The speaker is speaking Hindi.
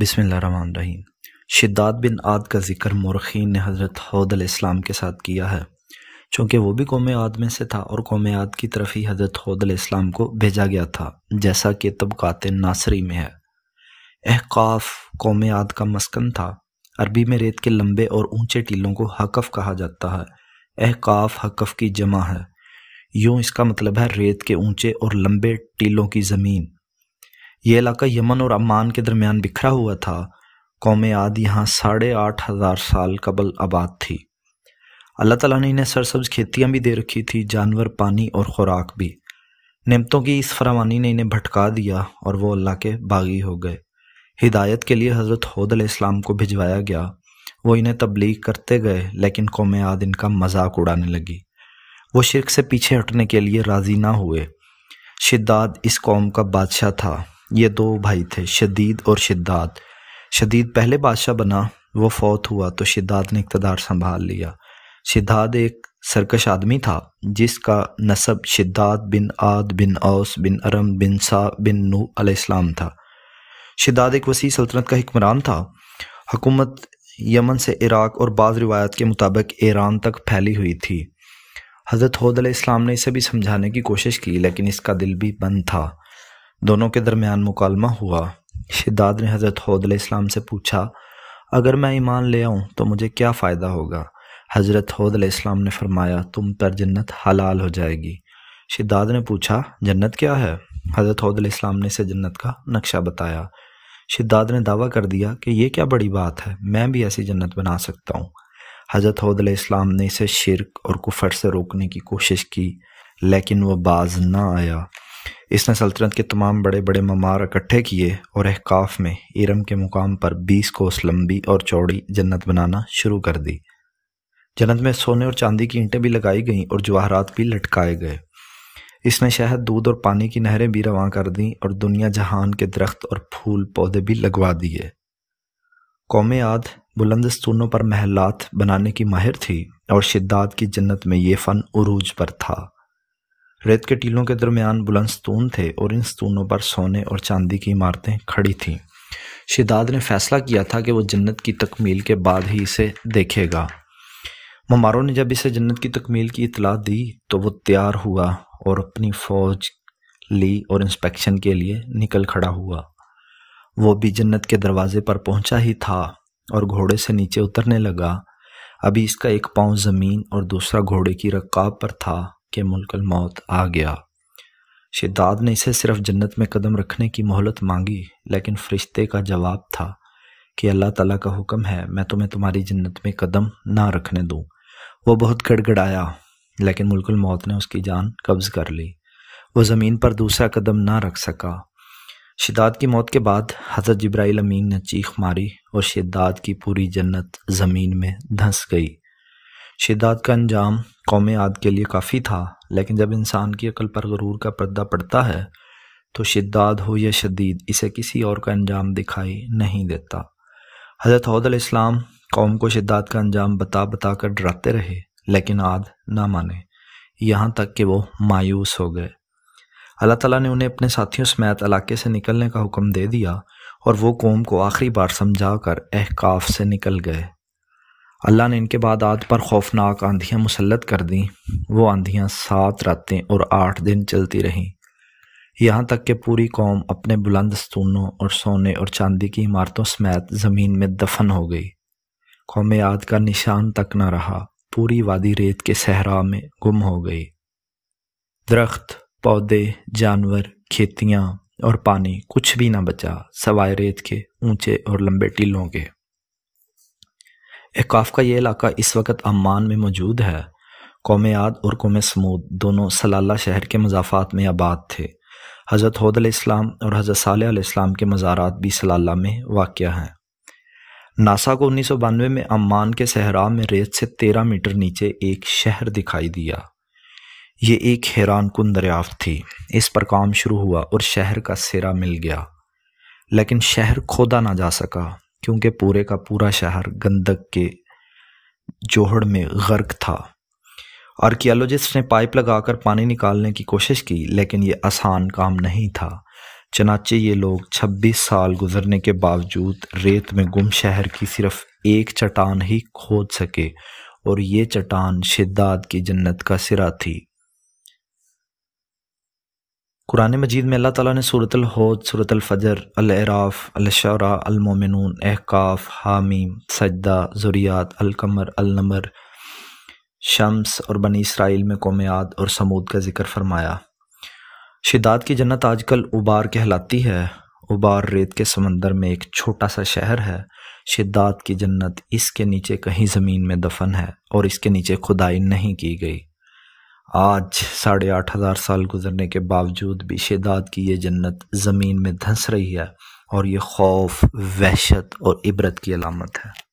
बिसमीम शिद्दात बिन आद का जिक्र मौरखीन ने हज़रत हौद इस्लाम के साथ किया है चूँकि वो भी कौम आद में से था और कौम आद की तरफ ही हज़रत हौद इस्लाम को भेजा गया था जैसा कि तबक़ात नासरी में है अहकाफ कौम आद का मस्कन था अरबी में रेत के लंबे और ऊंचे टीलों को हकफ़ कहा जाता है अहकाफ हकफ़ की जमा है यूँ इसका मतलब है रेत के ऊंचे और लंबे टीलों की ज़मीन ये इलाका यमन और अम्मान के दरमियान बिखरा हुआ था कौम आद यहाँ साढ़े आठ हज़ार साल कबल आबाद थी अल्लाह तला ने इन्हें सरसब्ज खेतियाँ भी दे रखी थी जानवर पानी और ख़ुराक भी नमतों की इस फरावानी ने इन्हें भटका दिया और वो अल्लाह के बागी हो गए हिदायत के लिए हज़रत हद इस्लाम को भिजवाया गया वो इन्हें तबलीग करते गए लेकिन कौम आद इनका मजाक उड़ाने लगी वो शिरक से पीछे हटने के लिए राज़ी ना हुए शिद्दात इस कौम का बादशाह था ये दो भाई थे शदीद और शिद्दात शदीद पहले बादशाह बना वो फौत हुआ तो शिद्दात ने इकतदार संभाल लिया शिद्दात एक सरकश आदमी था जिसका नसब शिद्दात बिन आद बिन औस बिन अरम बिन सा बिन नू अलैहिस्सलाम था शिद्दात एक वसी सल्तनत का हुक्मरान था हुकूमत यमन से इराक और बाज़ रिवायत के मुताबिक ईरान तक फैली हुई थी हज़रत हौद इस्लाम ने इसे भी समझाने की कोशिश की लेकिन इसका दिल भी बंद था दोनों के दरमियान मुकालमा हुआ शिदाद ने हज़रत हौद इस्लाम से पूछा अगर मैं ईमान ले आऊँ तो मुझे क्या फ़ायदा होगा हज़रत हौद इस्लाम ने फरमाया तुम पर जन्नत हलाल हो जाएगी शिदाद ने पूछा जन्नत क्या है हज़रत हौद इस्लाम ने इसे जन्नत का नक्शा बताया शिदाद ने दावा कर दिया कि यह क्या बड़ी बात है मैं भी ऐसी जन्नत बना सकता हूँ हज़रत हौद इस्लाम ने इसे शिरक और कुफर से रोकने की कोशिश की लेकिन वह बाज ना आया इसने सल्तनत के तमाम बड़े बड़े ममार इकट्ठे किए और अहकाफ में इरम के मुकाम पर बीस कोस लंबी और चौड़ी जन्नत बनाना शुरू कर दी जन्नत में सोने और चांदी की ईंटें भी लगाई गईं और जवाहरात भी लटकाए गए इसने शहद दूध और पानी की नहरें भी रवा कर दीं और दुनिया जहान के दरख्त और फूल पौधे भी लगवा दिए कौम आद बुलंद स्तूनों पर महलात बनाने की माहिर थी और शिद्दात की जन्नत में ये फ़न अरूज पर था रेत के टीलों के दरमियान बुलंद स्तून थे और इन स्तूनों पर सोने और चांदी की इमारतें खड़ी थीं शिदाद ने फैसला किया था कि वह जन्नत की तकमील के बाद ही इसे देखेगा ममारों ने जब इसे जन्नत की तकमील की इतला दी तो वह तैयार हुआ और अपनी फ़ौज ली और इंस्पेक्शन के लिए निकल खड़ा हुआ वो भी जन्नत के दरवाजे पर पहुंचा ही था और घोड़े से नीचे उतरने लगा अभी इसका एक पांव ज़मीन और दूसरा घोड़े की रकाब पर था के मुल्कल मौत आ गया शिदाद ने इसे सिर्फ जन्नत में कदम रखने की मोहलत मांगी लेकिन फरिश्ते का जवाब था कि अल्लाह ताला का हुक्म है मैं तुम्हें तुम्हारी जन्नत में कदम ना रखने दूँ वह बहुत गड़गड़ाया लेकिन मुल्कुल मौत ने उसकी जान कब्ज कर ली वह ज़मीन पर दूसरा कदम ना रख सका शिदाद की मौत के बाद हज़रत जब्राइल अमीन ने चीख मारी और शिदाद की पूरी जन्नत ज़मीन में धंस गई शिदात का अंजाम कौम आद के लिए काफ़ी था लेकिन जब इंसान की अकल पर गरूर का पर्दा पड़ता है तो शिद्दात हो या शदीद इसे किसी और का अंजाम दिखाई नहीं देता हज़रत इस्लाम कौम को शिद्दात का अंजाम बता बता कर डराते रहे लेकिन आद ना माने यहाँ तक कि वो मायूस हो गए अल्लाह ताला ने उन्हें अपने साथियों समेत इलाके से निकलने का हुक्म दे दिया और वो कौम को आखिरी बार समझा कर एहकाफ़ से निकल गए अल्लाह ने इनके बाद आद पर खौफनाक आंधियाँ मुसलत कर दीं वो आंधियाँ सात रातें और आठ दिन चलती रहीं यहाँ तक कि पूरी कौम अपने बुलंद स्तूनों और सोने और चांदी की इमारतों समेत ज़मीन में दफन हो गई कौम याद का निशान तक न रहा पूरी वादी रेत के सहरा में गुम हो गई दरख्त पौधे जानवर खेतियाँ और पानी कुछ भी ना बचा सवाए रेत के ऊंचे और लंबे टीलों के एकाफ का ये इलाका इस वक्त अम्मान में मौजूद है कौम याद और कौम समूद दोनों सलाला शहर के मजाफात में आबाद थे हज़रत हद इस्लाम और हज़रत साल इस्लाम के मज़ारात भी सलाला में वाक़ हैं नासा को उन्नीस सौ बानवे में अम्मान के सहरा में रेत से तेरह मीटर नीचे एक शहर दिखाई दिया ये एक हैरान कन दरियाफ्त थी इस पर काम शुरू हुआ और शहर का सिरा मिल गया लेकिन शहर खोदा ना जा सका क्योंकि पूरे का पूरा शहर गंदक के जोहड़ में गर्क था आर्कियोलॉजिस्ट ने पाइप लगाकर पानी निकालने की कोशिश की लेकिन ये आसान काम नहीं था चनाचे ये लोग 26 साल गुजरने के बावजूद रेत में गुम शहर की सिर्फ एक चट्टान ही खोद सके और ये चट्टान शिद्दात की जन्नत का सिरा थी कुरान मजीद में अल्लाह ताला ने सूरत हौद सूरत अलफ़र अलराफ़ अलशरा अलमोमिन एहकाफ़ हामीम सजदा ज़ुरियात अलकमर अलनमर शम्स और बनी इसराइल में कौमियात और समूद का जिक्र फरमाया शिदात की जन्नत आजकल उबार कहलाती है उबार रेत के समंदर में एक छोटा सा शहर है शिदात की जन्नत इसके नीचे कहीं ज़मीन में दफन है और इसके नीचे खुदाई नहीं की गई आज साढ़े आठ हज़ार साल गुजरने के बावजूद भी शेदाद की ये जन्नत ज़मीन में धंस रही है और ये खौफ वहशत और इबरत की अलामत है